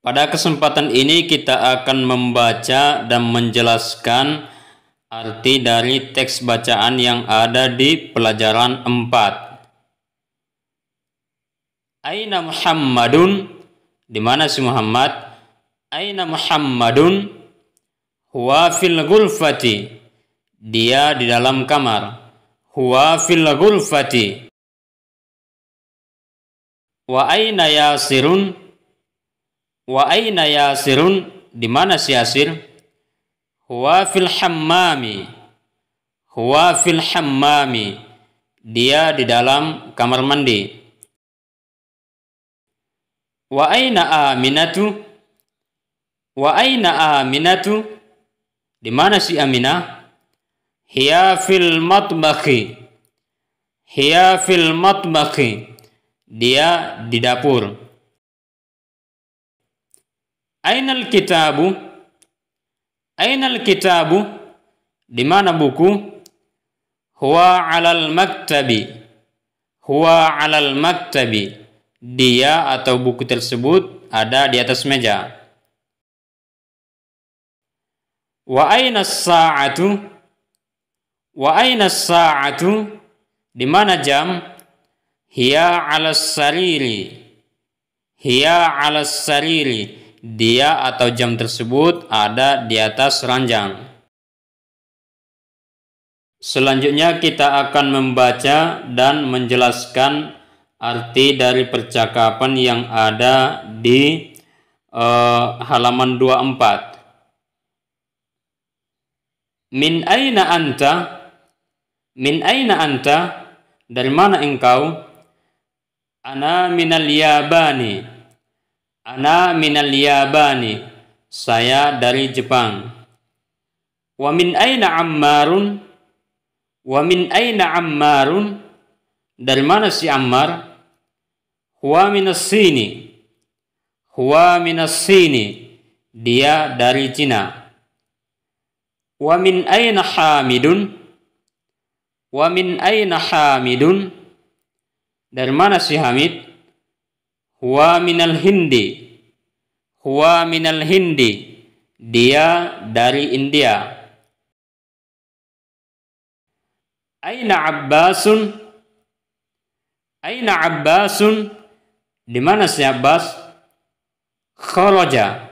Pada kesempatan ini kita akan membaca dan menjelaskan arti dari teks bacaan yang ada di pelajaran 4. Aina Muhammadun? Di mana si Muhammad? Aina Muhammadun? Huwa fil gulfati. Dia di dalam kamar. Huwa fil gulfati. Wa aina Yasirun? Wa aina Yasirun? Di mana si Yasir? Huwa fil hammami. Huwa fil hammami. Dia di dalam kamar mandi. Wa aina Aminatu? Wa aina Aminatu? Di mana si Aminah? Hiya fil matbakhi. Hiya fil matbakhi. Dia di dapur. Ainal kitabu? Ainal kitabu? Di mana buku? Huwa alal maktabi. Huwa alal maktabi. Dia atau buku tersebut ada di atas meja. Wa aina sa'atu? Wa aina sa'atu? Di mana jam? Hiya ala sariri. Hiya ala sariri dia atau jam tersebut ada di atas ranjang. Selanjutnya kita akan membaca dan menjelaskan arti dari percakapan yang ada di eh, halaman 24. Min aina anta? Min aina anta? Dari mana engkau? Ana minal yabani. Ana minal Yabani. Saya dari Jepang. Wa min aina Ammarun? Wa min aina Ammarun? Dari mana si Ammar? Huwa minas Sini. Huwa minas Sini. Dia dari Cina. Wa min aina Hamidun? Wa min aina Hamidun? Dari mana si Hamid? Huwa minal Hindi. Huwa minal Hindi. Dia dari India. Aina Abbasun? Aina Abbasun? Di mana si Abbas? Kharaja.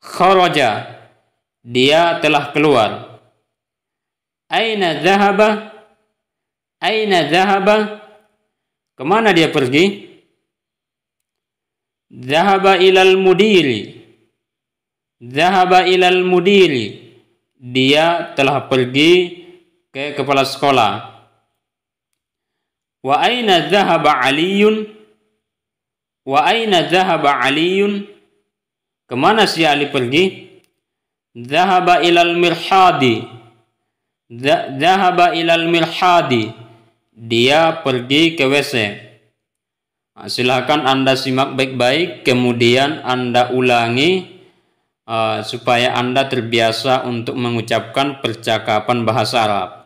Kharaja. Dia telah keluar. Aina Zahaba, Aina Zahaba, Kemana dia pergi? Zahaba ilal mudiri. Zahaba ilal mudiri. Dia telah pergi ke kepala sekolah. Wa aina zahaba Aliyun? Wa aina zahaba Aliyun? Kemana si Ali pergi? Zahaba ilal mirhadi. Zahaba ilal mirhadi. Dia pergi ke WC. Nah, silahkan Anda simak baik-baik, kemudian Anda ulangi uh, supaya Anda terbiasa untuk mengucapkan percakapan bahasa Arab.